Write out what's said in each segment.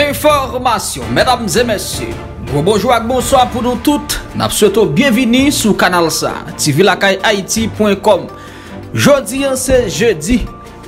Informasyon, mèdames et mèsyè, go bon bonjou ak bonso apounou tout, nap soueto bienvini sou kanal sa, tvlakayaiti.com Jodi an se jeudi,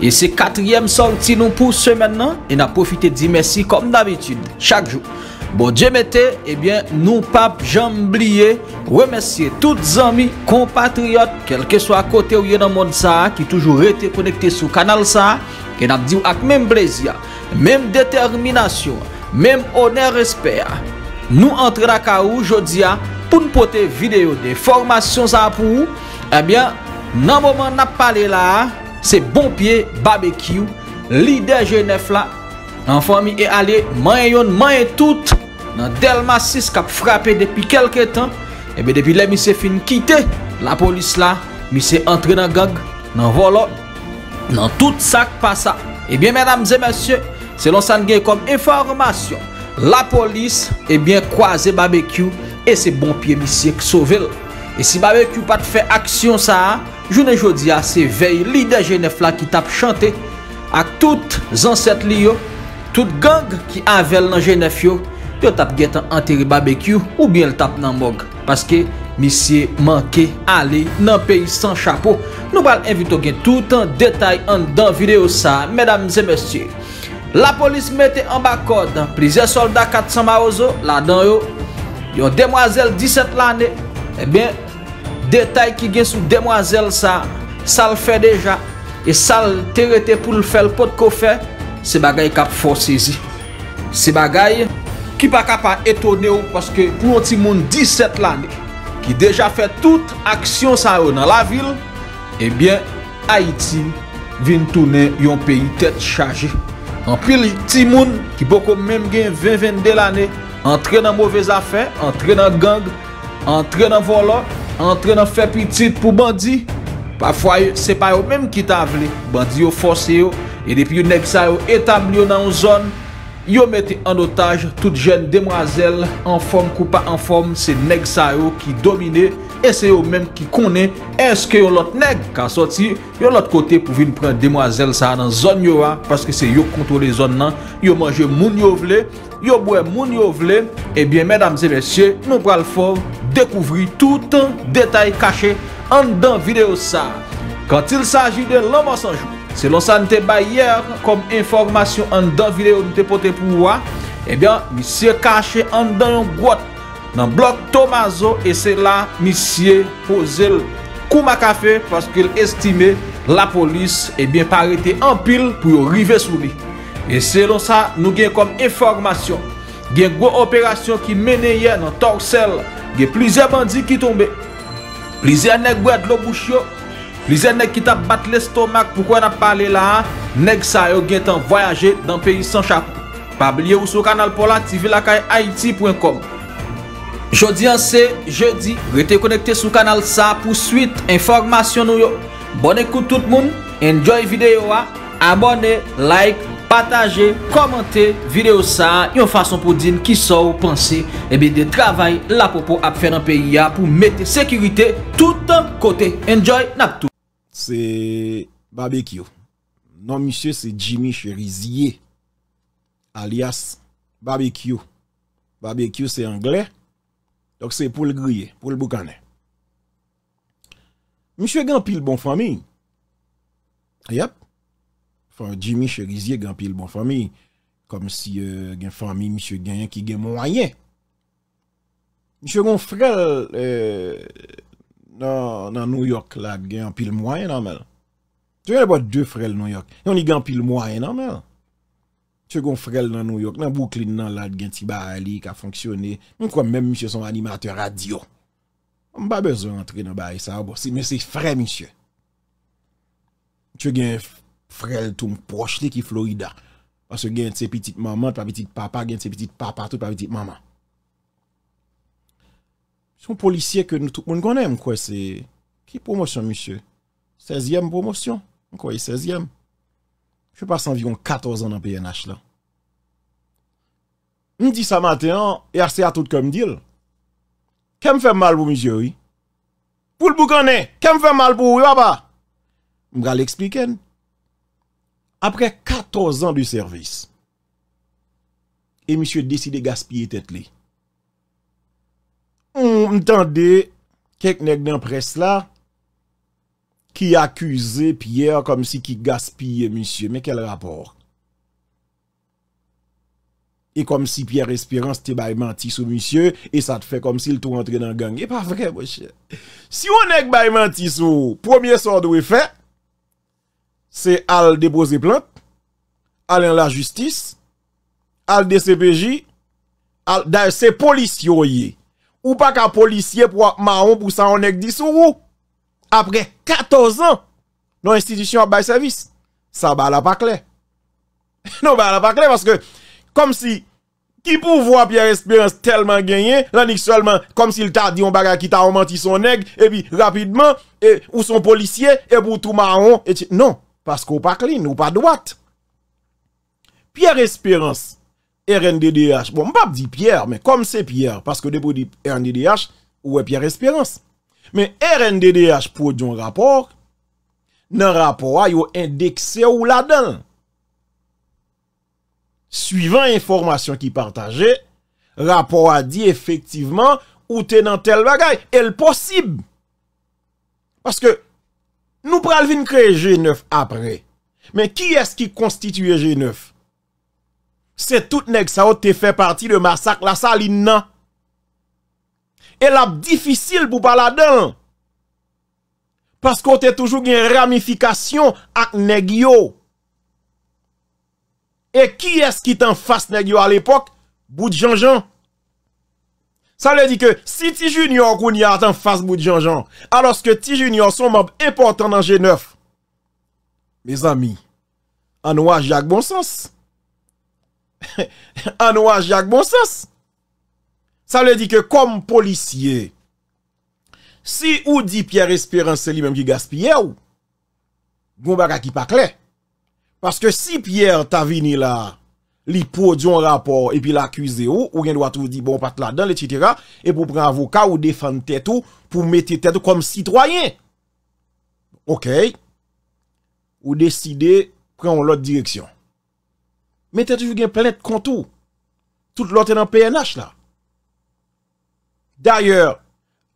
e se katryem santi nou pou semenan, e napoufite di mèsyè kom nabitid, chak jou. Bon, djemete, ebyen eh nou pap jambliye, remesye tout zami, kompatriot kelke so akote wye nan moun sa ki toujou rete konekte sou kanal sa ken ap diw ak menm blezia menm determinasyon menm oner espè nou antre la ka ou jodia pou nou pote videyo de formasyon sa pou ou, ebyen nan mouman nap pale la se bon pie, babekiu li de jenef la nan fomi e ale, mayon, mayen tout Nan Delma 6 kap frape depi kelke tan Ebe depi le mi se fin kite La polis la mi se entre nan gang Nan volo Nan tout sak pasa Ebe menam zemasyon Selon san gen kom informasyon La polis ebe kwa ze Babeku E se bon piye mi se ksovel E si Babeku pat fe aksyon sa Jounen jodi a se vey Lide G9 la ki tap chante Ak tout zanset li yo Tout gang ki anvel nan G9 yo Yo tap get an anteri barbekyou ou gen el tap nan mok. Paske misye manke ale nan peyi san chapo. Nou bal evito gen tout an detay an dan video sa. Medam zemestye. La polis mette an bakod. Prize solda 400 marozo. La dan yo. Yo demwazel 17 lane. E eh ben detay ki gen sou demwazel sa. Sa l fe deja. E sa l terete pou l fel pot ko fe. Se bagay kap fosi zi. Se bagay... Ki pa kapa etone ou paske pou yon ti moun 17 lane Ki deja fe tout aksyon sa yo nan la vil Ebyen Haiti vin toune yon peyi tet chaje An pil ti moun ki bokou menm gen 22 lane An tre nan mouvez a fe, an tre nan gang An tre nan volo, an tre nan fe pi tit pou bandi Pafwa e, se pa yo menm ki ta vle Bandi yo force yo E depi yo nek sa yo etabli yo nan ou zon Yo mette an otaj tout jen demwazel An form kou pa an form Se neg sa yo ki domine E se yo menm ki kone Eske yo lot neg ka soti Yo lot kote pou vin pran demwazel sa an An zon yo a Yo manje moun yo vle Yo mwen moun yo vle Ebyen eh menamze besye Nou pral for Dekouvri tout an detay kache An dan video sa Kantil saji de loman sanjou Se lon sa nou te bayer kom informasyon an dan videyo nou te pote pou wwa, ebyan, misye kache an dan yon gwa nan blok Tomazo, e se la misye pose l kouma kafe, paske l estime la polis ebyan parete an pil pou yon rive sou li. E se lon sa nou gen kom informasyon, gen gwo operasyon ki meneye nan torsel, gen plizye bandi ki tombe, plizye anek gwa dlo bouchyo, Plize nek kita bat lestomak pou kwen ap pale la ha, nek sa yo gen tan voyaje dan peyi san chap. Pabliye ou sou kanal pou la, tv lakay haiti.com Jodi an se, jodi, rete konekte sou kanal sa pou suite informasyon nou yo. Bon ekout tout moun, enjoy videyo a, abone, like, pataje, komente, videyo sa, yon fason pou din ki sou, pense, ebe de travay la popo ap fè nan peyi ya pou mette sekirite tout an kote. Enjoy, naktou. Se babekyo. Non misye se Jimmy Cherizye. Alias babekyo. Babekyo se angle. Dok se pou l griye. Pou l boukane. Mishwe gen pil bon fami. Yap. Fin Jimmy Cherizye gen pil bon fami. Kom si gen fami mishwe gen yon ki gen moun aye. Mishwe moun frel e... Euh, nan Nouyok la gen an pil mwenye nan men. Ti yon e ba de frèl Nouyok, yon ni gen an pil mwenye nan men. Ti yon kon frèl nan Nouyok, nan bouklin nan la gen ti ba Ali ka fonksyonne, mwen kwa mèm msye son animateur radio. Mba bezon antre nan bayi sa, mwen se frè msye. Ti yon gen frèl tou mpoch li ki Florida, ansen gen tse piti maman, tpa piti papa, gen tse piti papa, tout pa piti maman. Son polisye ke nou tout moun konnen m kwe se Ki promosyon misye? Sezyem promosyon? M kwe sezyem? Je passe anvion 14 an nan PNH la M di sa maten an E ase a tout konm dil Kèm fè mal pou m zyo yi? Poul pou konnen? Kèm fè mal pou yi waba? M gale ekspliken Apre 14 an du servis E misye deside gaspye tet li Ntande, kek neg nan pres la, ki akuse Pierre kom si ki gaspye, monsye, me ke l rapor. E kom si Pierre Esperance te bayman tiso, monsye, e sa te fe kom si l tou rentre nan gang. E pa vre, monsye. Si yo neg bayman tiso, pwemye sordo we fe, se al depoze plant, al en la justis, al de CPJ, al da se polisyoye. Ou pa ka polisye pou ma an pou sa an neg di sou ou. Apre 14 an. Non institisyon ap bay servis. Sa ba la pa kle. Non ba la pa kle. Paske. Kom si. Ki pou vwa Pierre Esperance telman genyen. Nanik solman. Kom si l ta di an baga ki ta an manti son neg. E pi rapidman. Ou son polisye. E pou tou ma an. Non. Paske ou pa kle. Nou pa doat. Pierre Esperance. Non. RNDDH, bon pap di Pierre, men kom se Pierre, paske depo di RNDDH, ou e Pierre Esperance. Men RNDDH pou di yon rapor, nan rapor a yo indekse ou la den. Suivan informasyon ki partaje, rapor a di efektiveman ou te nan tel bagay. El posib. Paske nou pral vin kre G9 apre. Men ki es ki konstituye G9? Se tout neg sa ou te fe parti de masak la salin nan. E lap difisil pou pala dan. Pas kon te toujou gen ramifikasyon ak neg yo. E ki es ki tan fas neg yo al epok? Bout jan jan. Sa le di ke si ti junior koun ya tan fas bout jan jan. A loske ti junior son map importan nan G9. Me zami. An waj jak bon sas. Anwa Jacques Bonsas Sa le di ke kom Polisye Si ou di Pierre Esperance Se li menm ki gaspye ou Goumba ka ki pakle Paske si Pierre ta vini la Li po diyon rapor E pi la akwize ou Ou gen doa tou di bon pat la dan etitera E pou pren avoka ou defan tetou Pou mette tetou kom sitroyen Ok Ou deside pren ou lot direksyon Metè tou yon planet kontou. Tout lò tè nan PNH la. D'ayèr,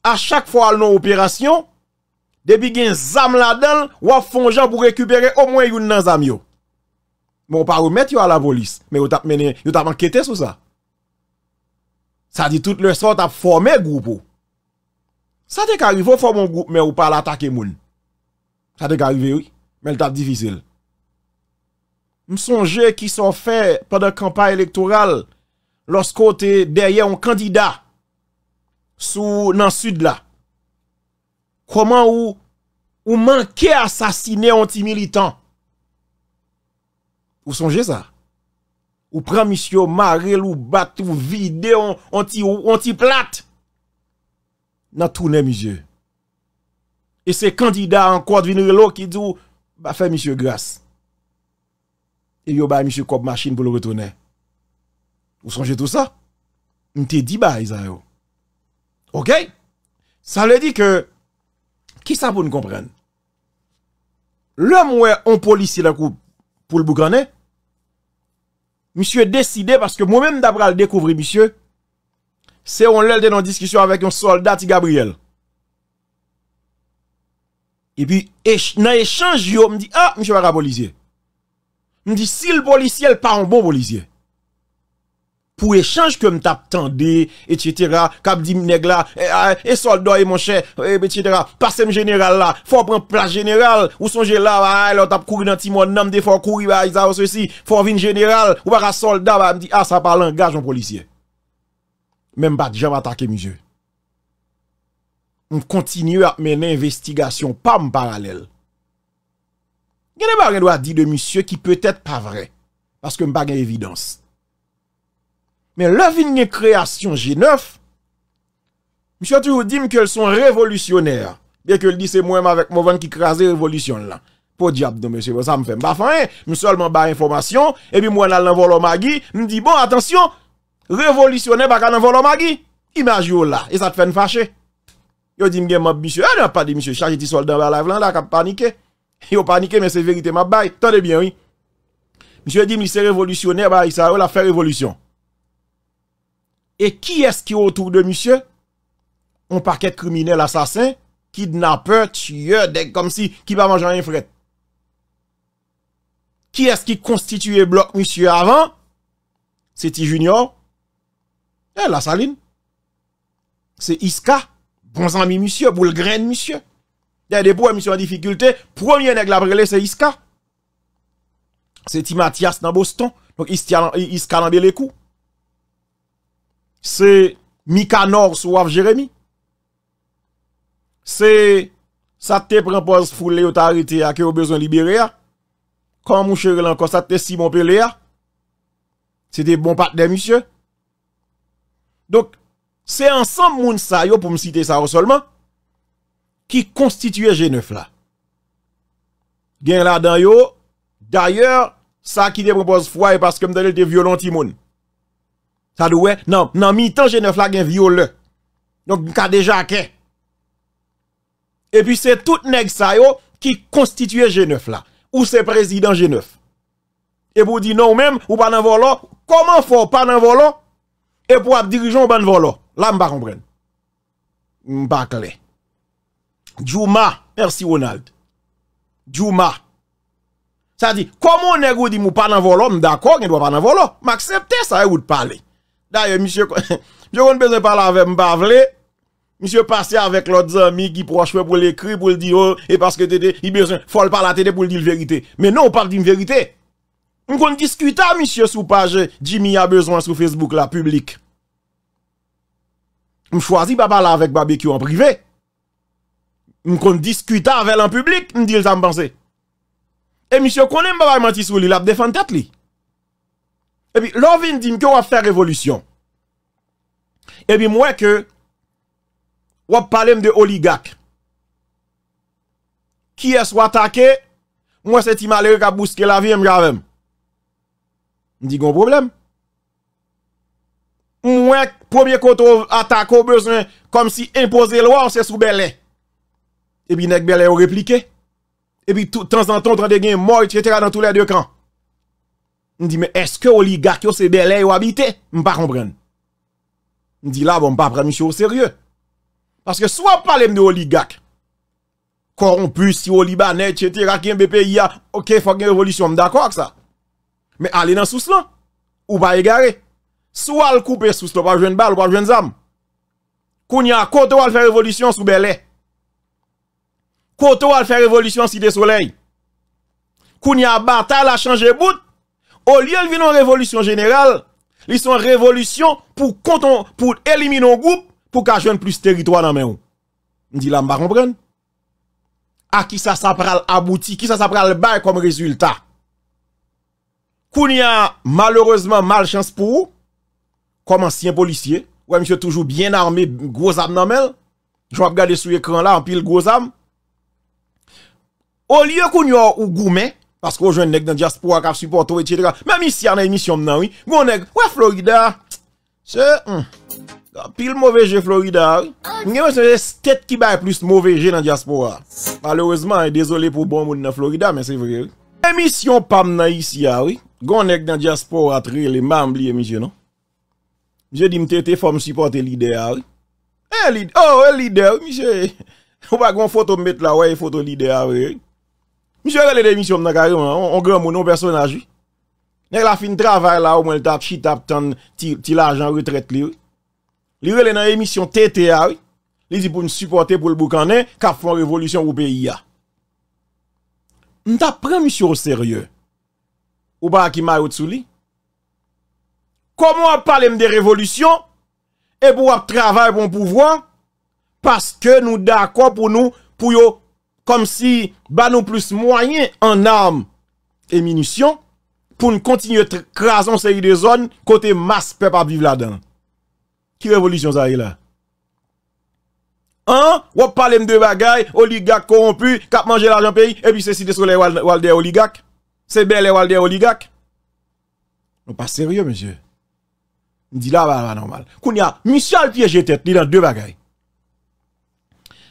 a chak fò al non operasyon, debi gen zam la del, wap fon jan pou rekupere o mwen yon nan zam yo. Mwen wap a ou met yo a la bolis. Mwen wap anketè sou sa. Sa di tout lè son tap formè groupe ou. Sa dek a rive ou formè un groupe mwen wap a l'atake moun. Sa dek a rive ou. Mwen tap difisèl. M sonje ki son fe pa de kampanj elektoral losko te derye yon kandida sou nan sud la. Koman ou manke asasine anti-militan? Ou sonje sa? Ou pran misyo mare lou bat ou vide ou anti-plate? Nan tou ne mi je. E se kandida an kwa dvini lo ki tou ba fe misyo gras. et yo ba monsieur une machine pour le retourner. Vous songez tout ça M'te dit ba OK Ça veut dit que qui ça pour nous comprendre L'homme ouais un policier la coupe pour le M. Monsieur décidé parce que moi-même d'après le découvrir monsieur c'est on l'aide dans discussion avec un soldat Gabriel. Et puis, dans échange, il me dit, ah, monsieur pas policier. M di si l polisye l pa an bon polisye. Pou e chanj ke m tap tende, etchetera, kap di m neg la, e eh, eh, soldo e monshe, eh, etchetera, pase m general la, fò pre m plas general, ou sonje la, l tap kouri nan timon, nam de fò kouri, fò vin general, ou baka solda, m di as apalangaj m polisye. Men bat jam atake mize. M kontinu ap men investigasyon, pa m paralel. gen e ba gen do a di de monsye ki peutet pa vre, paske m pa gen evidans. Men le vin gen kreasyon G9, monsye an tou ou di m ke l son revolutyoner, beye ke l di se mwen ma vek mou ven ki krease revolutyon la. Po diap do monsye, bo sa m fe m bafan e, m sol man ba informasyon, e bi mwen al nan volo ma gi, m di bon, atensyon, revolutyoner baka nan volo ma gi, imaj yo la, e sa te fen fache. Yo di m gen monsye, e ah nan pa di monsye, chak jeti soldan ba la vlan la, kap panike. Yo paniqué, mais c'est vérité, ma baille. Tenez bien, oui. Monsieur dit, c'est révolutionnaire, bah, il a oh, fait révolution. Et qui est-ce qui est autour de monsieur? Un paquet criminel, assassin, kidnappeur, tueur, des comme si, qui va manger un fret. Qui est-ce qui constituait bloc monsieur avant? C'est Junior. Eh, la saline. C'est Iska. Bon ami monsieur, boule graine monsieur. Ya depo emisyon an difikulte Premier neg la prele se iska Se ti Matias nan Boston Donk iska nan Belekou Se Mika Nors wav Jeremy Se sa te prempos foun le otarite a ke yo bezon libere a Kan mou chere lan konsa te Simon Pele a Se de bon pat de misye Donk se ansan moun sa yo pou msite sa ou solman Ki konstituye jenef la. Gen la dan yo. D'ayor. Sa ki de propose fwa e paske mdele de violenti moun. Sa dou we. Nan mi tan jenef la gen viole. Non kadeja ake. E pi se tout neg sa yo. Ki konstituye jenef la. Ou se prezident jenef. E pou di nou mem. Ou pa nan volo. Koman fo pa nan volo. E pou ap dirijon ou pa nan volo. La mba kompren. Mba kle. Jouma, mersi Ronald Jouma Sa di, koumou nè go di mou pa nan volo M d'akon gen dwa pa nan volo M aksepte sa e ou d'pale D'aye, misye kon, misye kon n'bezen pala avè m bavle Misye pase avèk l'ot zami Ki proj fè pou l'ekri pou l'di E paske tede, i bezen fol pala tede pou l'di l'verite Menon, ou pal di l'verite M kon n'diskuta misye sou page Dji mi a bezon sou Facebook la publik M chwazi pa pala avèk bavle ki ou an prive M fwazi pa pala avèk bavle ki ou an prive M kon diskuta avèl an publik, m dil sa m panse. E mi se konen m babay mantis wou li, la p defante tat li. E bi, lò vin dim ki wap fè revolisyon. E bi m wè ke, wap pale m de oligak. Ki es w atake, m wè se ti malè wè ka bouske la vi m javèm. M di gon problem. M wè, pòmye koto atake w bezèm, kom si impose lwa w se sou belè. Ebi nek belè yo replike. Ebi tan san ton trante gen yon mor, tjetera dan tou lè de kran. Ndi me, eske oligak yo se belè yo habite? M pa kompren. Ndi la, m pa pran mi chou serye. Paske swa pale m de oligak. Korompus, si olibanè, tjetera, gen BPI, ok, fok gen revolisyon, m d'akwa ksa. Me ale nan sou slan, ou pa e gare. Swa l koupe sou slan pa jen bal, ou pa jen zam. Koun ya kote wal fè revolisyon sou belè. Koutou al fè revolisyon si de soleil. Kouni a bantal a chanje bout. O li al vinon revolisyon jeneral. Li son revolisyon pou konton, pou elimino goup pou ka jwen plus teritwa nan men ou. Ndi la mba kompren. A ki sa sa pral abouti, ki sa sa pral bay kom rezultat. Kouni a malreusement malchans pou ou. Kom ansyen polisye. Ou a msye toujou bien arme gwozab nan men. Jwa ap gade sou ekran la an pil gwozab. Ou liye kou nyor ou goumen, pask ou jwen nek nan Diaspora kap support ou etche dra, mè misyon nan emisyon mnen wè, gwen nek, wè Florida, se, pil mouveje Florida wè, mwen genwè se se tet ki baye plus mouveje nan Diaspora. Malheurezman, e dezolé pou bon moun nan Florida, mè se vre. Mè misyon pam nan isya wè, gwen nek nan Diaspora atrele mamb li emisyon nou. Mise di mte te fòm support e lider wè. E lider, o, e lider wè, mise, wè, wè gwen fotou mèt la wè, fotou lider wè, wè, Mise wè lè dè misyon m nan karyon an, an gran moun an personaj wè. Nèk la fin travèl la ou mwen tap chit ap tan ti la jan retret li wè. Li wè lè nan emisyon tè tè a wè. Li zi pou m supporte pou l'bouk anè, kap fwen revolusyon ou peyi a. M ta prè misyon ou sèrye. Ou ba akimay ou tsou li. Koman ap pale m de revolusyon? E pou ap travèl pou m pouvoan? Paske nou d'akwa pou nou pou yo comme si bah nous plus moyen en armes et munitions pour nous continuer de craser une série de zones côté masse peuple pas vivre là-dedans. Qui révolution ça est là? Hein? Ou parle de bagaille, oligarque corrompu, a mangé l'argent pays, et puis c'est cité sur les des oligarques. C'est les et des oligarques. Non, pas sérieux, monsieur. Il dit là, bah, normal. Qu'on y a, Michel piège tête, il dans deux bagailles.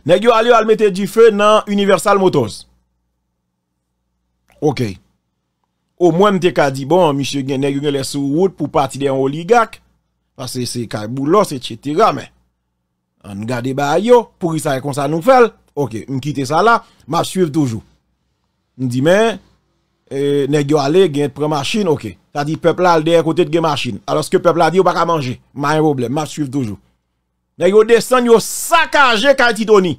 Negyo al yo al mette di fe nan Universal Motors Ok Ou mwen mte ka di bon Mise gen negyo gen lè sou wout pou pati de an oligak Pase se ka boulos etc An gade ba yo Pou ki sa yon konsa nou fel Ok, m kite sa la Map suiv toujou N di men euh, Negyo al yo gen pre machine Ok, sa di pepl al de yon kote de gen machine Alos ke pepl al di ou baka manje Ma yon problem, map suiv toujou Nèg yo descend yo saccager Kati Tony.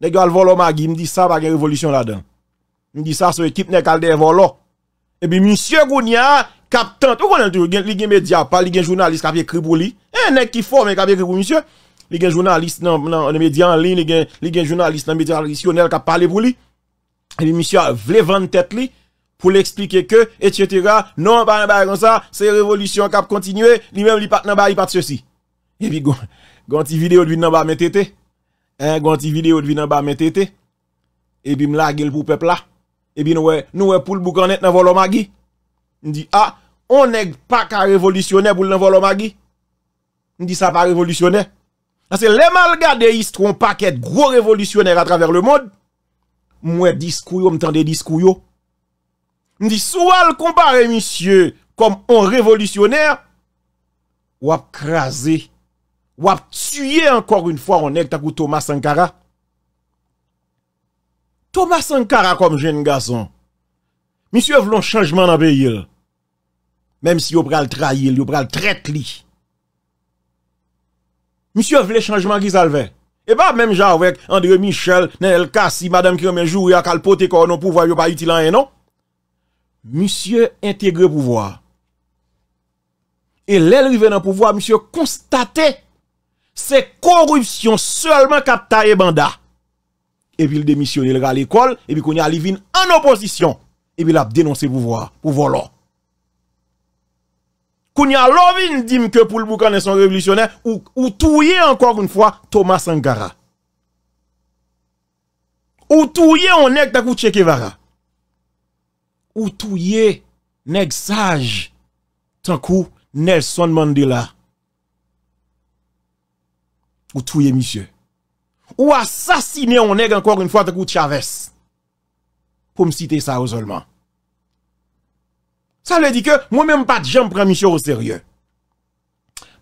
Nèg yo al volo magi, me dit ça pas une révolution là-dedans. Me dit ça son équipe nèg al volo. Et puis monsieur Gounia capitaine. ou connaît tout, li gen média, pas li gen journaliste qui écrit pour lui. Eh nèg qui forme qui écrit pour monsieur. Li gen journaliste dans les médias en ligne, les journalistes li gen médias traditionnels qui parler pour lui. Et puis monsieur vle vendre tête lui pour l'expliquer que etc. Non pas comme ça, c'est révolution qui a continué, lui même li pas nan pas ceci. Et puis Gwanti videyo dwi nan ba men tete. Eh, Gwanti videyo dwi nan ba men tete. Ebi m lage l pou pepla. Ebi nou e pou l bouk anet nan volo magi. Ndi a, ah, on neg pa ka revolisyonè pou l nan volo magi. Ndi sa pa revolisyonè. Nase lèm al gade yis tron pa ket gro revolisyonè a traver le mod. Mwe diskouyo, mtande diskouyo. Ndi sou al kompare misye kom on revolisyonè wap krasè. Wap tsuye ankor un fwa anek ta kou Thomas Sankara. Thomas Sankara kom jen nga son. Misyè vlon chanjman nan be yil. Mem si yo pral tra yil, yo pral tret li. Misyè vlon chanjman ki salve. E ba mem jan wèk Andre Michel, Nel Kassi, Madame Kremenjou, ya kalpote kor nan pouvoi yo pa iti lan enon. Misyè integre pouvoi. E lèl yu ven nan pouvoi, misyè konstate... Se korupsyon selman kap ta ye banda. E pi li demisyon li lga l'ekol. E pi konye a li vin an oposisyon. E pi la denonsi pou volon. Konye a lo vin dim ke pou lboukan nesan revisyonè. Ou touye ankonk un fwa Thomas Nkara. Ou touye anek takou Chekevara. Ou touye neg saj. Takou Nelson Mandela. Ou touye misye. Ou asasine on neg ankor un fwa te koute Chavez. Pou msite sa o zolman. Sa le di ke, mwen menm pat jenm pran misye ou serye.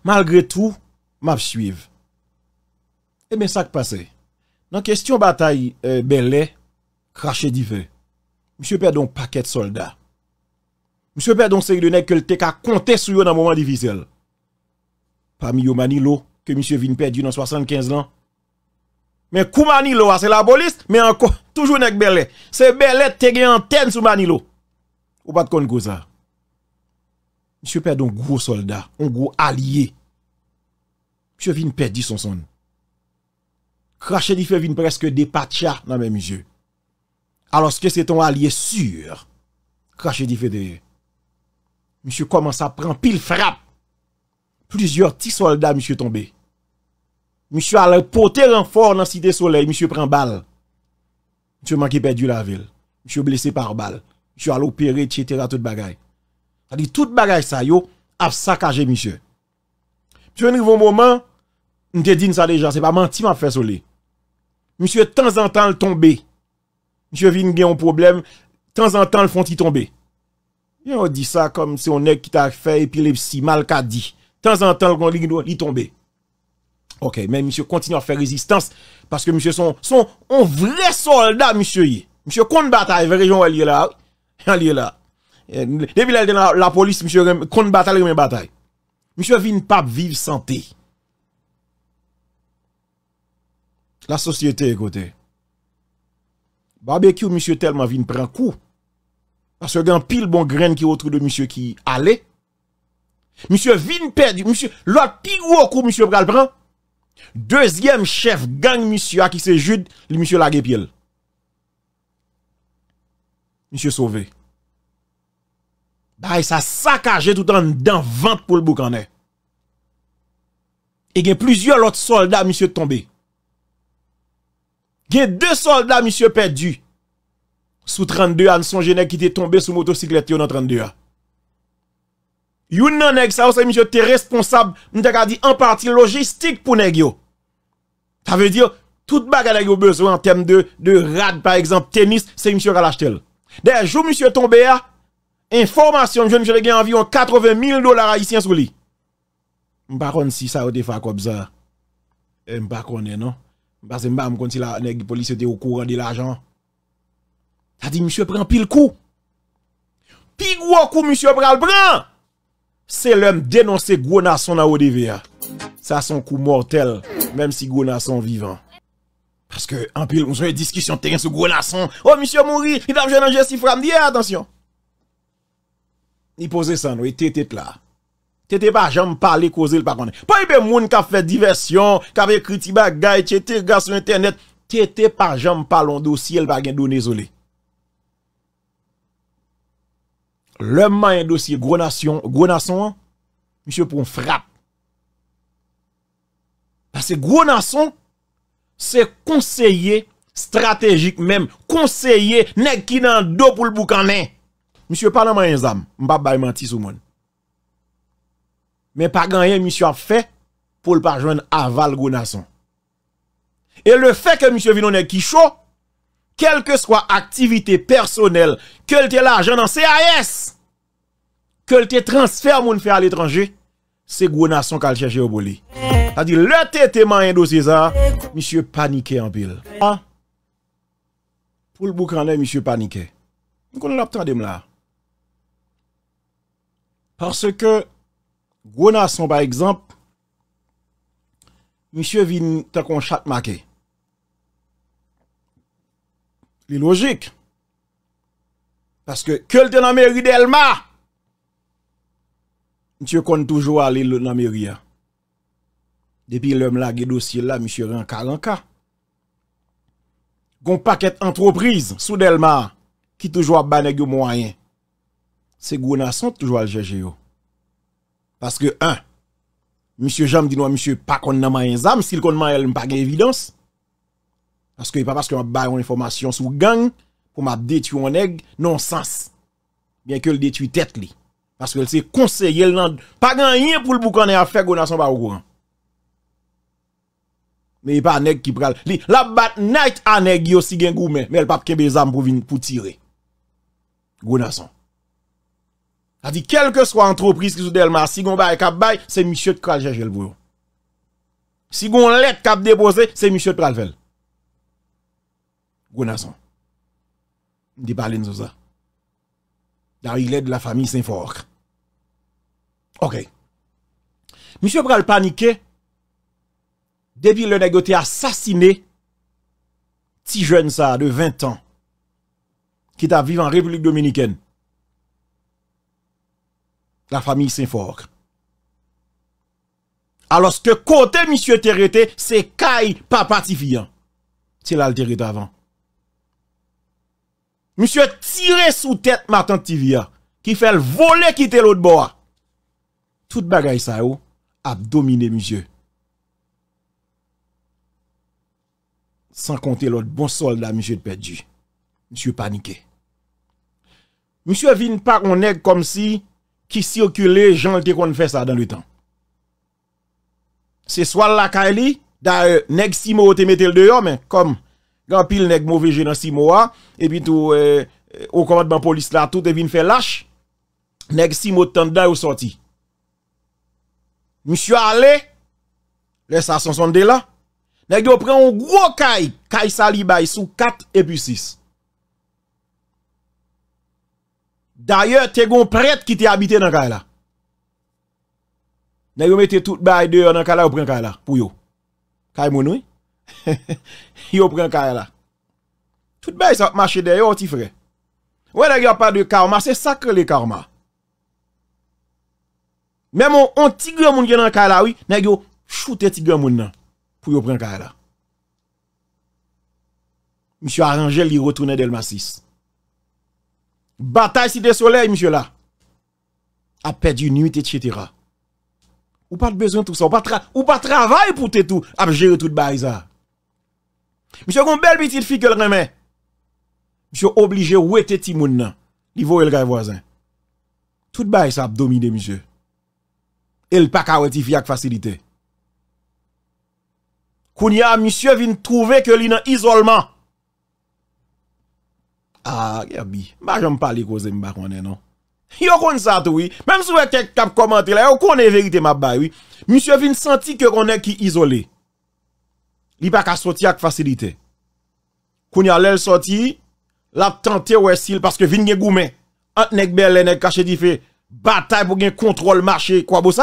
Malgre tou, map suive. E eh men sak pase. Nan kestyon batay, euh, belè, krashe di ve. Mse perdon paket solda. Mse perdon se yon neg ke lte ka kontè sou yo nan mouman divisel. Parmi yon mani lo, que monsieur Vin perdu dans 75 ans. Mais Koumanilo, ah, c'est la police, mais encore, toujours avec Belé. C'est Belé qui a une antenne sur Manilo. Ou pas de kon ça. Monsieur perd un gros soldat, un gros allié. Monsieur Vin perdu son son. Cracher du fait vient presque des pachas dans mes yeux. Alors que c'est ton allié sûr. Craché du fait de. Monsieur commence à prendre pile frappe. Plusieurs petits soldats, monsieur tombé. Monsieur a porté renfort dans Cité Soleil, monsieur prend balle. Monsieur manqué perdu la ville. Monsieur blessé par balle. Monsieur a l'opéré, etc. Tout bagaille. C'est-à-dire, tout bagaille ça, yo, a saccagé monsieur. Monsieur un un moment, Je te dit ça déjà, c'est pas menti, m'a fait soleil. Monsieur, de temps en temps, le tomber. Monsieur vient gagner un problème, de temps en temps, le font tomber. on dit ça comme si on est qui t'a fait épilepsie, mal qu'a dit. De temps en temps, le il tombe. Ok, mais monsieur continue à faire résistance parce que monsieur son, son un vrai soldat, monsieur. Monsieur compte bataille, région elle est là. Il est là. Depuis la, police, monsieur compte bataille, est bataille. Monsieur vient pas vivre santé. La société, écoutez. Barbecue, monsieur tellement vient prendre coup. Parce que y pile bon grain qui est autour de monsieur qui allait. Monsieur vient perdre. Monsieur, l'autre pire coup, monsieur pral prend. Dezyem chef gang misyo a ki se jude li misyo la ge pyele. Misyo sove. Ba e sa sakaje tout an dan vante pou l'bouk ane. E gen plizye lot solda misyo tombe. Gen de solda misyo pedu. Sou 32 an son jene ki te tombe sou motosiklet yo nan 32 an. Yon nan nèg ça, se monsieur te responsable, m'ta di en partie logistique pour nèg yo. Ça veut dire toute bagarre yo besoin en termes de de rad par exemple tennis, c'est monsieur qui a Des jours monsieur tombe, information, jeune monsieur a environ 80 000 dollars haïtiens sur lui. M'pa si ça a été fait comme ça. Eh, m'pa konn non. Parce que m'pa m'konn si la police était au courant de l'argent. Ça dit monsieur prend pile coup. Pile gros coup monsieur pral prend. Se lèm denonsè gwo nason nan Odevea, sa son kou mortèl, mèm si gwo nason vivan. Paske, anpil, moun soye diskisyon teren sou gwo nason. O, oh, misyon mounri, idam jè nan jè sifram diè, eh, atansyon. Ni pose san nou, e te te pla. Te te pa jèm pale kouze l pa kone. Po yi e be moun ka fè diversyon, ka fè kriti bagay, chè te rga sou internet, te te pa jèm pale an dosye l pa gen do nizole. Lemman yon dosye Gwona Sion, Gwona Sion an, Misyè pou m frappe. Pase Gwona Sion, se konseye strategik menm, konseye nek ki nan do pou l pou kanen. Misyè panan man yon zam, mbap bayman ti sou moun. Men pa ganye, misyè ap fe, pou l pa jwen aval Gwona Sion. E le fe ke misyè vinon nek ki chou, kel ke swa aktivite personel, kel te la janan C.A.S., kel te transfer moun fe al etranje, se gwenason kal cheche oboli. Tadi, le te teman endo se zan, misye panike anpil. Poul bouk ane, misye panike. Mwen konon ap tan dem la. Parce ke gwenason, ba ekzamp, misye vin takon chak make. Li logik. Paske kelte nan meri del ma, mtio kon toujwa li nan meri ya. Depi lèm la ge dosye la, msye renka renka. Gon pak et antropriz sou del ma, ki toujwa ban e gyo mwayen, se gwo nason toujwa al jeje yo. Paske an, msye jam di nou a msye pak kon nan mayen zam, msye kon man el mpake evidans, Paske e pa paske an bayon informasyon sou gang pou ma detu an egg, non sens. Bien ke l detu tet li. Paske l se konseye l nan, pa gen yin pou l pou konen a fe, gounason pa ou gounan. Me e pa an egg ki pral. Li, la bat nait an egg yo si gen gounan, me l papke bezan pou vin pou tire. Gounason. A di, kelke swa antropriz ki sou delman, si goun baye kap baye, se misyot kraljej el bouyo. Si goun let kap depose, se misyot pral vel. Gonasson. Je parle de ça. il est de la famille Saint-Fort. Ok. Monsieur Pral paniqué. Depuis le négoté assassiné, petit jeune ça de 20 ans, qui t'a vivant en République Dominicaine. La famille Saint-Fort. Alors que côté monsieur Terreté, c'est Kai, papa C'est là avant. Monsye tire sou tèt matan ti via, ki fel vole kite lout bo a. Tout bagay sa yo, ap domine monsye. San konte lout bon solda monsye de pe di. Monsye panike. Monsye vin pa kon neg kom si, ki sio kule jan te kon fè sa dan loutan. Se swal la ka li, da neg si mou te metel de yon men, kom. Gan pil nèk mou veje nan si mou a, epi tou, ou komadman polis la tout e vin fè lache, nèk si mou tante da yo sorti. Moussou a le, le sa son sonde la, nèk yo pren ou gwo kay, kay sali bay sou kat epi sis. Da ye, te gon pret ki te habite nan kay la. Nèk yo mette tout bay deyo nan kay la, yo pren kay la, pou yo. Kay mounoui, Yo pren kaya la Tout bay sa machede yo ti fre Ouè nan yon pa de karma Se sakre le karma Memo an tigre moun gen nan kaya la Nan yon choute tigre moun nan Pou yo pren kaya la Misyou Arangel yi rotoune del masis Batay si de soley misyou la A pedi yon nuit et chetera Ou pa te bezoun tout sa Ou pa travay pou te tou Ape jere tout bay za Mishè kon bel bitit fi ke l remè Mishè oblige ou ete ti moun nan Li vo el gay vwa zan Tout bay sa ap domine mishè El pa kaweti fi ak fasilite Koun ya mishè vin trouve ke li nan isolman A, gya bi, mba jom pali ko zem mba kwenè non Yo kon sat wii, menm sou e kek kap komante la Yo kon e verite mab bay wii Mishè vin santi ke kwenè ki isole Mishè li pa ka sorti avec facilité. Koun ya sorti, la tenté ou s'il parce que vin gen goumé. Ant nek belè nek kache di bataille pour gen contrôle marché quoi n'est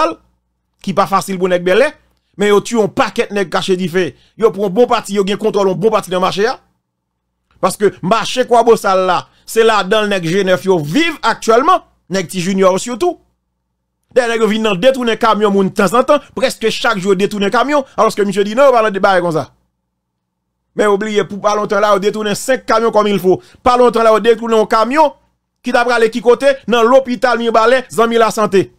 qui pas facile pour nek belè, mais yo tu un paquet nek caché di fait. Yo prend bon parti, yo gen contrôle un bon parti dans marché hein. Parce que marché Kwa c'est là dans le G9 yo vivent actuellement, nek ti junior surtout. Des nègres viennent dans détourner camion de temps en temps, presque chaque jour un camion, alors que monsieur dit non, on de débarrer comme ça. Mais oubliez, pour pas longtemps là, on détourne 5 camions comme il faut. Pas longtemps là, on détourne un camion qui t'a aller qui côté, dans l'hôpital Mirbalet, Zami la santé.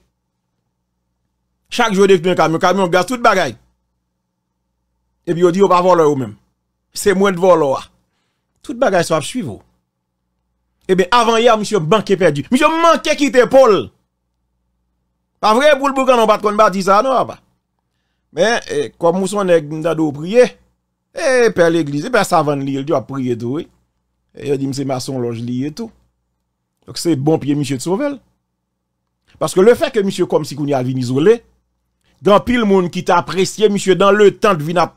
Chaque jour, détourne un camion, camion gaz tout bagaille. Et puis, on dit, on va voler eux même. C'est moins de voler. Ah. Tout bagaille, ça va suivre. Eh bien, avant hier, monsieur banque perdu. Monsieur manqué était Paul. Pas vrai, pour le boucan, on pas de ça, non, pas. Mais, eh, comme nous sommes dans prier, eh, père l'église, eh, père savant li, il a prier tout, oui. Et il dit, c'est maçon loge li et tout. Donc, c'est bon pied, monsieur de Sauvel. Parce que le fait que M. comme si qu'on y a venu isolé, dans pile monde qui t'a apprécié, monsieur, dans le temps de venir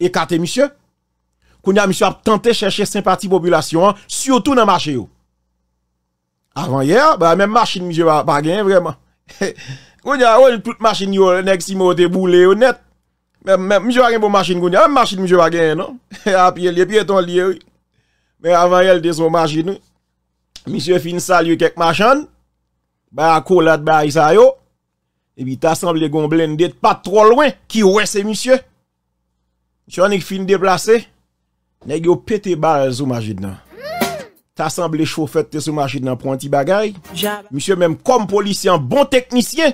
écarté monsieur, qu'on a, monsieur, a tenté chercher sympathie population, hein, surtout dans le marché, Avant hier, bah, même machine, monsieur, pas gagné vraiment. Gounya ou l pou t machin yo nek si motè boule ou net Mè mè bon mè mjou agen pou mwachin gounya Mè mwachin mjou agen nou A piye liye piye ton liye ou Mè avan yel de sou mwachin nou Mjou fin sal yo kek mwachan Ba akolat ba isay yo E pi tasanble goun blende et pa tro lwen Ki wese mjou Mjou anek fin deplase Nèk yo pete bal sou mwachin nou t'as semblé chauffeur de sous machine dans un petit bagaille Monsieur même comme policier un bon technicien.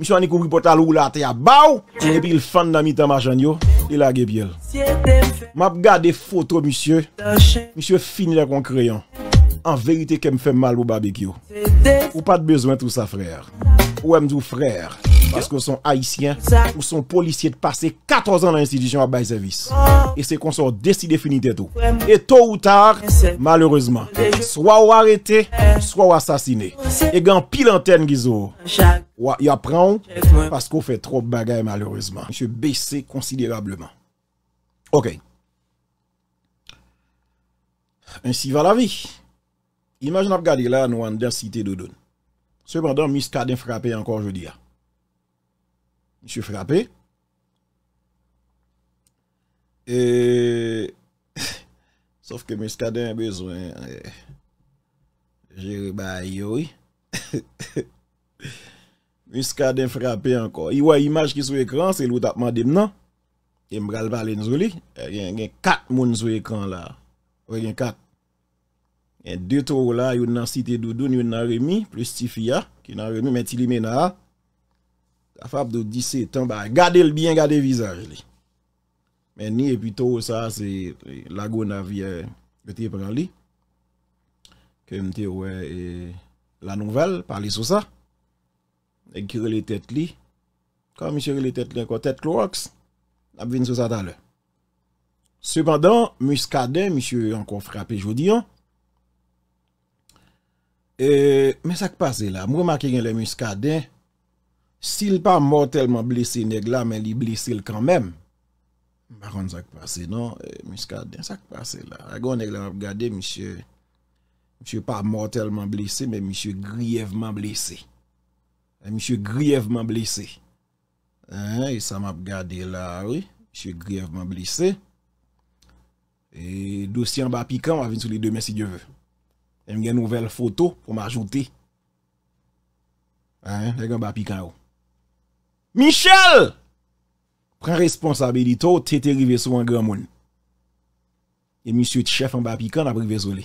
Monsieur a pour portal ou la t'es a baou et puis il fan dans mitan ma il a gebiel. M'a gardé photo monsieur. Monsieur fini la con crayon. En vérité qu'elle me fait mal au barbecue. Ou pas de besoin tout ça frère. Ou aime frère qu'est-ce que sont haïtiens ou sont policiers de passer 14 ans dans l'institution à bail service. Ah. Et c'est qu'on sort décidé fini tout. Et tôt ou tard, malheureusement, soit ou arrêté, eh. soit ou assassiné. Et gant pile antenne Il apprend parce qu'on fait trop de bagailles malheureusement. Je baissé considérablement. OK. Ainsi va la vie. Imagine regarder là nous en cité de Cependant, caden frappé encore je jeudi. Ah. Mishu frapè. Sof ke mishka den bezwen. Jere ba yoy. Mishka den frapè anko. Iwa imaj ki sou ekran. Se lout apman dem nan. Yen mbral balen zoli. Yen gen kat moun sou ekran la. Yen gen kat. Yen de tou la yon nan site doudoun. Yon nan remi. Plus si fia. Ki nan remi men ti li mena a. La fap do disi, tan ba gade l biyan, gade vizaj li. Men ni e pito sa, se lago navi e bete e euh, pran li. Ke mte ou e la nouvel, pale sou sa. Ek kirele tet li. Kan msye kirele tet li an kon tet klo aks, nab vini sou sa tala. Sependan, mouskade, msye an kon frape jodi an. Men sak pase la, mou maki gen le mouskade, mouskade, Sil pa mortelman blise neg la, men li blise l kanmen. Bakon sak pase nan, miska den sak pase la. Ego neg la ap gade, mishe, mishe pa mortelman blise, men mishe griyevman blise. E mishe griyevman blise. E sa map gade la, wè, mishe griyevman blise. E dosyen ba pikan, wè vin sou li demen si je vè. E mwen gen nouvel foto pou ma ajoute. Ego eh, ba pikan ou. Oh. Michèl, pran responsabili tou te te rive sou an gè an moun. E misye tchef an ba pi kan apri ve solè.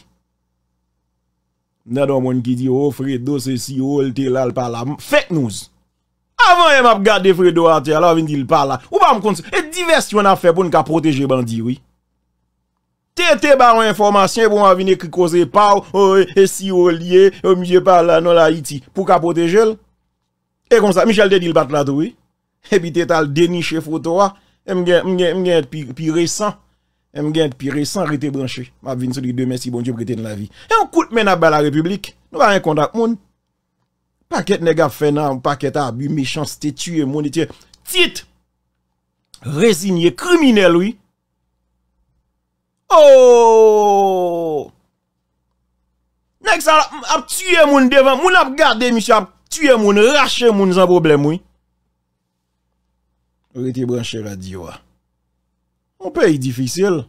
Nè do an moun ki di, o oh, Fredo se si ou oh, l te lal pala, fèk nouz. Avè an ap gade Fredo an te, alò vin di l pala. Ou pa m kont se, e divers yon ap fè pou n ka proteje bandi wè. Te te ba wè informasyen pou m avine kikose pa ou oh, e si ou liye ou m jè pala nou la non iti pou ka proteje lè. Et comme ça, Michel le bat là oui. Et puis, t'es allé dénicher photo, ah. et récent. Et puis, récent, branché. Ma sur les merci, bon Dieu, la vie. Et on coûte maintenant à la République. Nous pas un contact moun. Paquet nèg fait paquet abus, méchant, tué, mon Dieu. Résigné, criminel, oui. Oh! Nèg moun devant, moun a gardé, Michel Tuyen moun, rache moun zan problem woy. Orite branche la diwa. Ou pe yi difisil.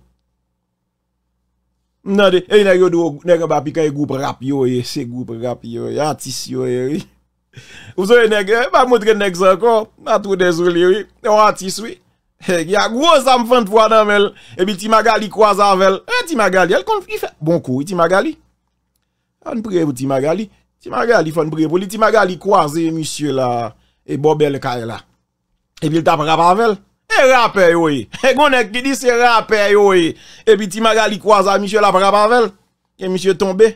Mnade, e yon yo do, negre ba pika yi goup rap yoye, se goup rap yoye, an tis yoye woy. Ou so yon e, negre, ba mwotre negre zanko, ba tou dezoul yoye, an an tis woy. Ek, ya gwo zan fante fwa nan vel, ebi ti magali kwa zan vel. E ti magali, el kon fi fe. Bon kou, ti magali. An pre wou ti magali. E, Ti eh, eh, eh, ma gali fon brepou li, ti ma gali kwaze e misye la e bobel kare la. E pil tap rap anvel. E rap e yo e. E goun ek ki di se rap e yo e. E pi ti ma gali kwaze a misye la prap anvel. E misye tombe.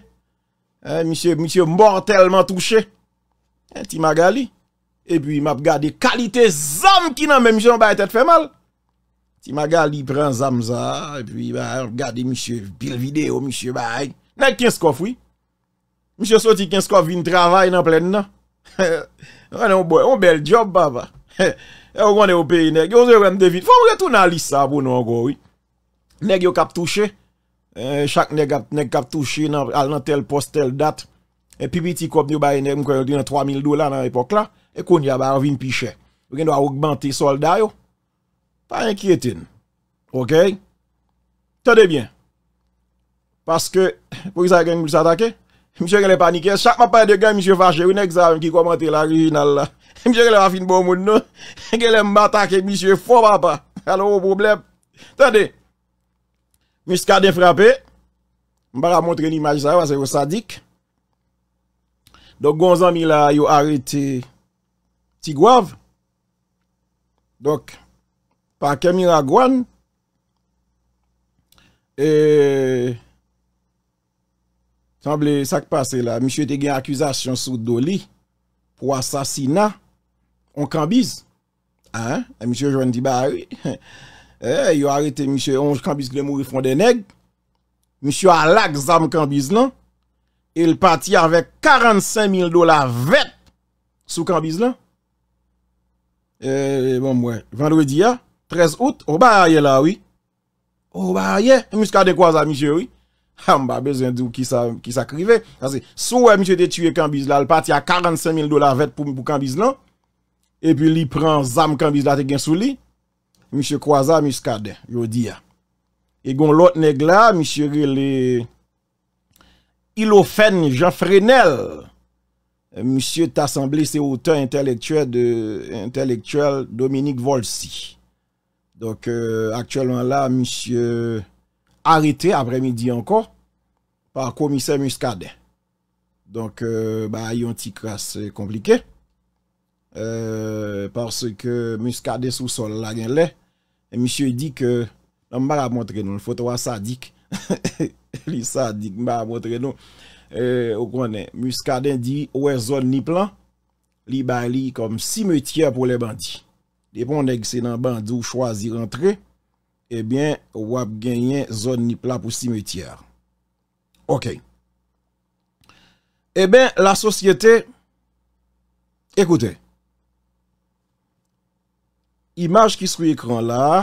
E misye mortelman touche. E ti ma gali. E pi ma gali kalite zam ki nan men misye nan baye tete fe mal. Ti ma gali pren zam za. E pi ba gali misye pil video misye baye. Nek kens kofoui. Mse sot i kens kon vin travay nan plen nan Rene ou boy, ou bel job baba E ou gwan de ou peyi neg Yo se yo gwan devit Fon mwen getou nan lisa pou nou an gwo Neg yo kap touche e, Chak neg kap touche al nan tel post tel dat E pibi ti kop di ou bayi neg Mwen kon yo dine 3000 dola nan epok la E kon yabar vin piche Mwen gen do a augmante solda yo Pan yon kietin Ok Tade bien Paske Mwen gen glisa takye Mishè gen le panike. Chak ma paye de gen Mishè fache. Unèk sa yon ki komante la rejinal la. Mishè gen le wafin bon moun nou. Gen le mba takye Mishè fò papa. A lò wou problem. Tande. Mishè skade frape. Mba la montre ni majisa yon. Mba se yon sadik. Dok gonzan mi la yon arete. Tigwav. Dok. Pa kemi ragwan. Eeeh. Sanble sak pase la, mi chwe te gen akwizasyon sou do li, pou asasina, on kambiz. Ha, mi chwe eh, jwen di ba, yon arete mi chwe onj kambiz gle mou yifon deneg, mi chwe alak zam kambiz lan, el pati avèk 45000 dola vet sou kambiz lan. Non? E, eh, bon mwen, vendredi ya, 13 out, ou ba aye la, ou ba aye, mi chwe a dekwaza mi chwe, oui. ha mba be zendou ki sa krive, sa se souwe msye de tue Kambizla, l pati a 45000 dolar vet pou Kambizla, e pi li pran zam Kambizla te gen sou li, msye Kwasa, msye Skaden, yo di ya, e gon lot neg la, msye ilofen Jean Fresnel, msye tasambli se ote intelektuel Dominique Volsi, donk euh, aktuelman la msye Kambizla, Arrete apre midi anko pa komise muskade. Donk euh, ba yon ti kras komplike. Euh, euh, Pase ke muskade sou sol la gen non, le. E misye di ke, nan mba la montre nou fotowa sadik. Li sadik mba la montre nou. Okon e, muskade di ouwe zon ni plan. Li ba li kom simetia pou le bandi. Depon neg se nan bandi ou chwazi rentre. Ebyen, wap genyen zon nip la pou simetiyar. Ok. Ebyen, la sosyete, ekoute, imaj ki sou ekran la,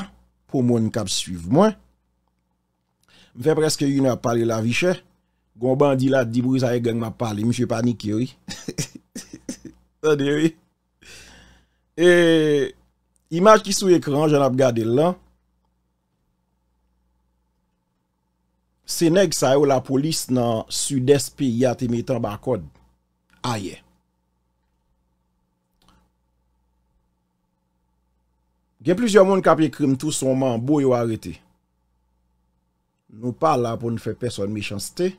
pou moun kap suiv mwen, ve preske yon ap pale la viche, gom bandi la dibri sa e gen ma pale, mwen se panik yoy. Sade yoy. E, imaj ki sou ekran, jan ap gade lan, Senek sa yo la polis nan sudespi yate metan bakod. Aye. Gen plizyo moun kapye krim tou sonman bo yo arete. Nou pa la pou nou fe person mechansite.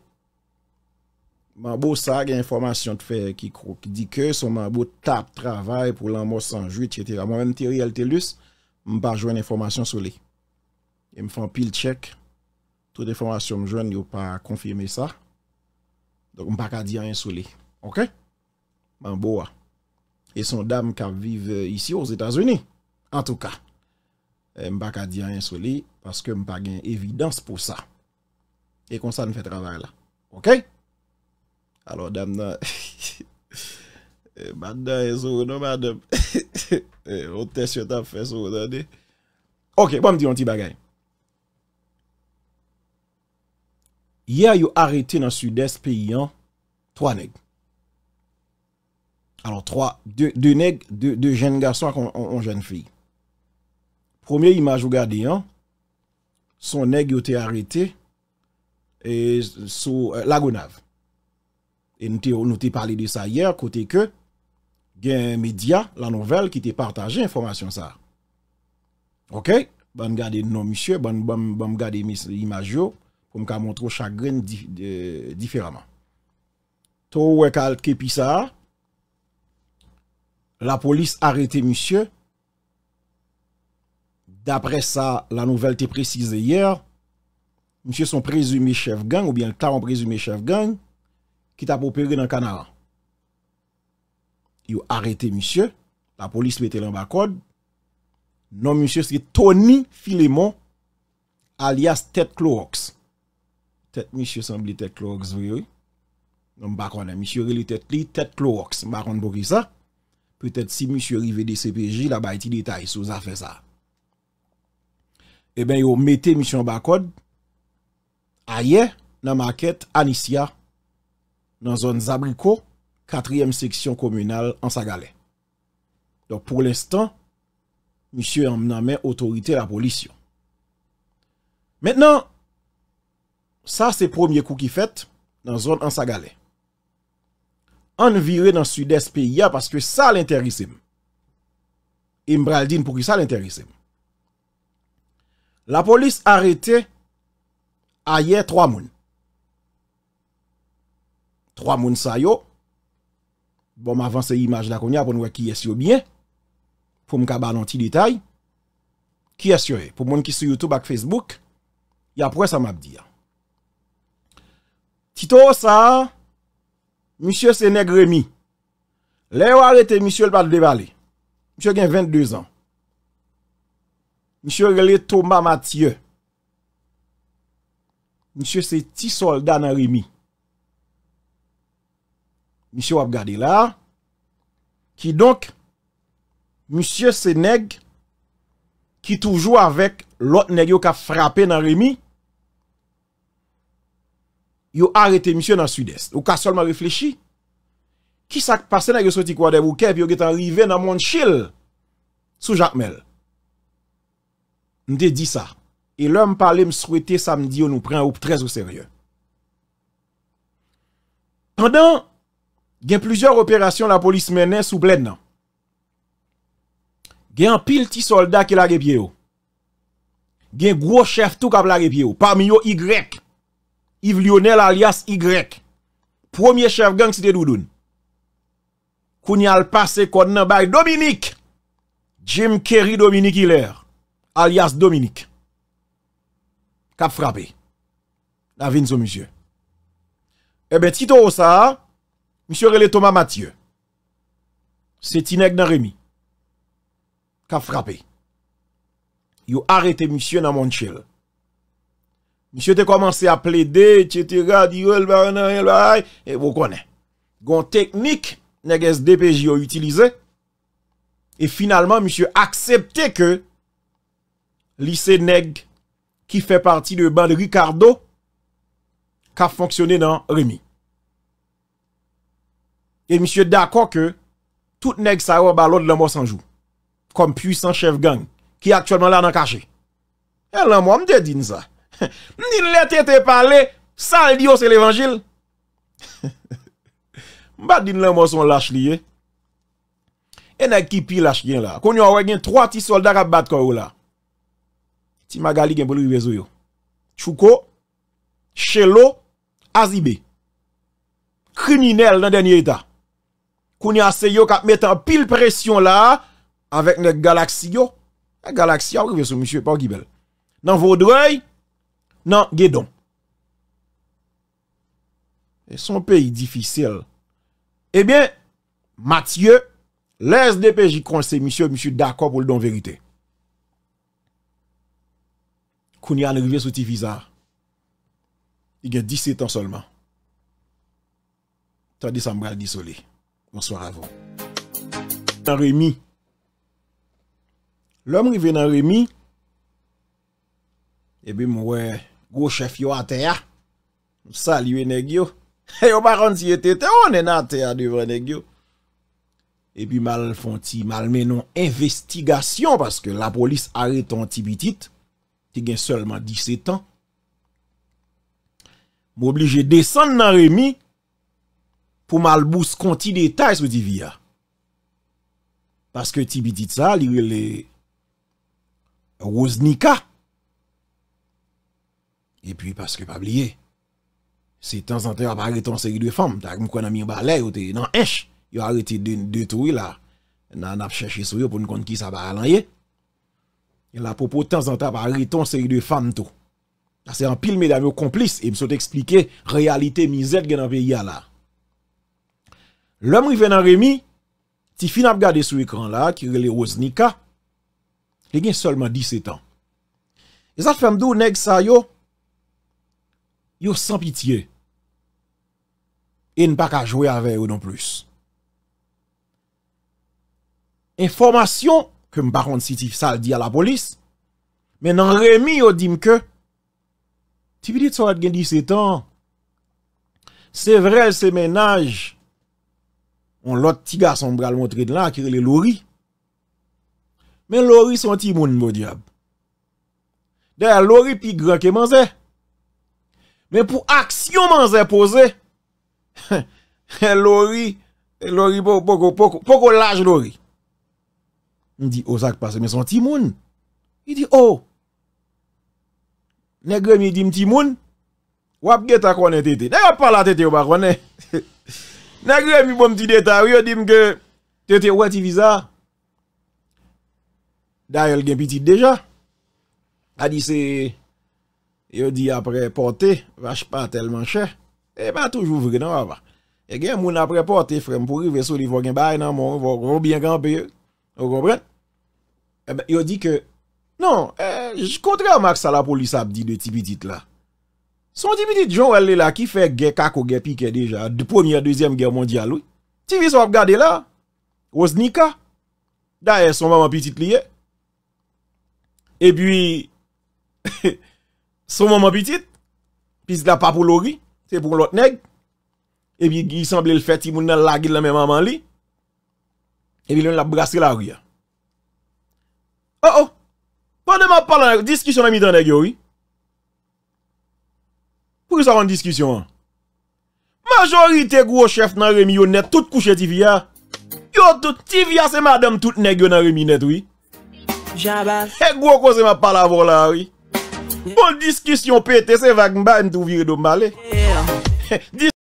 Man bo sa gen informasyon te fe ki kro ki dike. Sonman bo tap travay pou lan mou sanjuit. Mwen te riyal te lus mba jwen informasyon sou li. E M fan pil tchek. Bon, tout e formasyon m jwen yo pa konfirme sa. Donk m baka diyan yon soli. Ok? Man bo a. E son dam ka vive isi yo os Etasuni. An tou ka. M baka diyan yon soli. Paske m pa gen evidans pou sa. E kon sa n fe travare la. Ok? Alo dam nan. Manda e sou nan m adem. O tes yon ta fwe sou nan de. Ok. Bo m diyon ti bagaym. Yer yo arete nan sud-est peyi an, 3 neg. Anon 3, 2 neg, 2 jen gason ak an jen fi. Premier imaj yo gade an, son neg yo te arete, e sou euh, lagonav. E nou te pale de sa yer, kote ke, gen media, la novel, ki te partaje informasyon sa. Ok, ban gade nan miche, ban gade imaj yo, kom ka montrou chagren difiraman. To wekal kepi sa, la polis arete monsye, dapre sa, la nouvelte prezise yer, monsye son prezume chev gang, ou bien klamon prezume chev gang, ki tapo pege nan kanara. Yo arete monsye, la polis mette lan bakod, non monsye seke Tony Filemon, alias Ted Clorox. Tet misye san bli tet klo woks vye yoy. Non bakwane misye yoy li tet li tet klo woks. Bakwane bo ki sa. Petet si misye yoy rive de CPJ la bay ti detay sou za fe sa. E ben yo mette misyon bakwane. Aye nan maket Anissia. Nan zon Zabriko. Katriyem seksyon komunal an Sagale. Dok pou l'estan. Misye yon nan men otorite la polisyon. Mettenan. Sa se promye kou ki fet nan zon an Sagalè. An vire nan sud-est piya paske sa l'interesim. Imbral din pou ki sa l'interesim. La polis arete a ye 3 moun. 3 moun sa yo. Bon mavan se imaj la konya pou noue ki yes yo bie. Pou m ka ban an ti detay. Ki yes yo e. Pou moun ki sou Youtube ak Facebook. Ya pre sa map di ya. Ki tou sa, Mishye Sénèk Rémi, Lè ou alète Mishye l'pad de balè, Mishye gen 22 an, Mishye relè Thomas Mathieu, Mishye se ti solda nan Rémi, Mishye wap gade la, Ki donk, Mishye Sénèk, Ki toujou avèk, Lot Nèk yo ka frape nan Rémi, yo arete msye nan sud-est. Ou ka solman reflechi, ki sak pase nan yo sou ti kwa dem ou ke bi yo getan rive nan moun chil sou Jacques Mel. Mde di sa. E lèm pale m souwete samdi yo nou pren oub trez ou seryen. Pendan, gen plizor operasyon la polis menen sou blen non. nan. Gen pil ti solda ki la repye yo. Gen gro chef tou kap la repye yo. Oh. Parmi yo Y. Y. Yves Lionel alias Y. Premier chef gang si te doudoun. Kouni al pase kon nan bay Dominique. Jim Kerry Dominique Hilaire. Alias Dominique. Kap frape. Navin sou monsye. Ebe eh titou osa. Monsye rele Thomas Mathieu. Se tinek nan Remy. Kap frape. Yo arete monsye nan Montchelle. Mish yo te komanse a ple de, etche te radio, el ba, el ba, el ba, e vokonè. Gon teknik neges DPJ yo utilize, e finalman mish yo aksepte ke lise neg ki fe parti de band Ricardo ka fonksyonè nan Rémi. E mish yo dako ke tout neg sa yo ba lot lèmò sanjou, kom pwisan chev gang, ki aktuellement lè nan kache. E lèmò mde din sa. Nin lete te pale Sa diyo se l'evangil Mbat din len monson lache liye En ekipi lache gen la Kon yo awe gen 3 ti soldat A bat kon yo la Ti magali gen pou li wezo yo Chouko Chello Azibi Kriminal nan denye eta Kon yo ase yo kat metan pil presyon la Avek nek galaksi yo E galaksi yo Nan vodwey Nan, ge eh don. E son peyi difisil. Ebyen, Mathieu, les depe jikonsi misyo, misyo dako pou l don verite. Kouni an revye soti viza. I gen 17 an solman. Tade sam bral disole. Monswar avon. Nan remi. Lom revye nan remi, ebyen mwen wey, Gwo chef yo a te ya. Mousa liwe negyo. E yo baron siye te te, ou nen a te ya du vre negyo. E pi mal fon ti, mal menon investigasyon paske la polis areton tibitit ti gen solman 17 an. Mou oblije desan nan remi pou mal bous konti detay sou di via. Paske tibitit sa, liwe le rousnika. Et puis, parce que pas oublier, si de temps en temps, on arrêté une série de femmes. vous avez a mis un balai, vous t'es dans H. il a arrêté deux de tours là. On a cherché sur eux pour nous connaître qui ça va aller. Et là, pour de temps en temps, arrêté une série de femmes tout. C'est un pile, mesdames, complices. Et me sont la réalité misère dans le pays là. L'homme vient dans Rémi, si fin a regardé sur l'écran là, qui est le Rosnika, il a seulement 17 ans. Et ça fait m'dou nèg yo san pitiye, e n pa ka jwe ave yo non plus. Enformasyon, ke m pa kont si ti sal di a la polis, men nan remi yo dim ke, ti bidit so at gen 17 an, se vrel se menaj, on lot tiga sombre al montre dila, kire le lori, men lori son ti moun mou diab. De a lori pi gran keman zè, Men pou aksyonman zè pose, lori, lori, poko laj lori. M di, o oh, sak pase, men son timoun. I di, o, oh. negre mi dim timoun, wap get akone tete. Negre pala tete wakone. Negre mi bon mti deta, yo dim ge, tete wati viza, dayel gen pitit deja, a di se, Yo di apre pote, vache pa telman chè, e ba toujou vre nan wava. E gen moun apre pote, frem pouri, vese ou li vò gen bay nan moun, vò bien gan pe yo. Yo di ke, non, kontre eh, a mak sa la polis ap di de ti pitit la. Son ti pitit joun el le la ki fe gen kako gen pi ke deja, de pomiè, dezyèm gen mondial wè. Ti vis wap gade la, wos nika, da e son maman pitit liye. E bi, he he, Sou moun mou apetit Pis la pa pou lori Se pou lot neg Ebi gisamble l feti moun nan lagit la mè maman li Ebi loun la brase la ria Oh oh Pwede mwen pala nè Diskusyon nan mi dan neg yo ri Pwede sa van diskusyon an Majorite gwo chef nan remi yo net Tout kouche tivya Yo tout tivya se madem tout neg yo nan remi net E gwo kon se mwen pala vola ri Pol bon, diskisyon pete se wak mba en tou vye do male.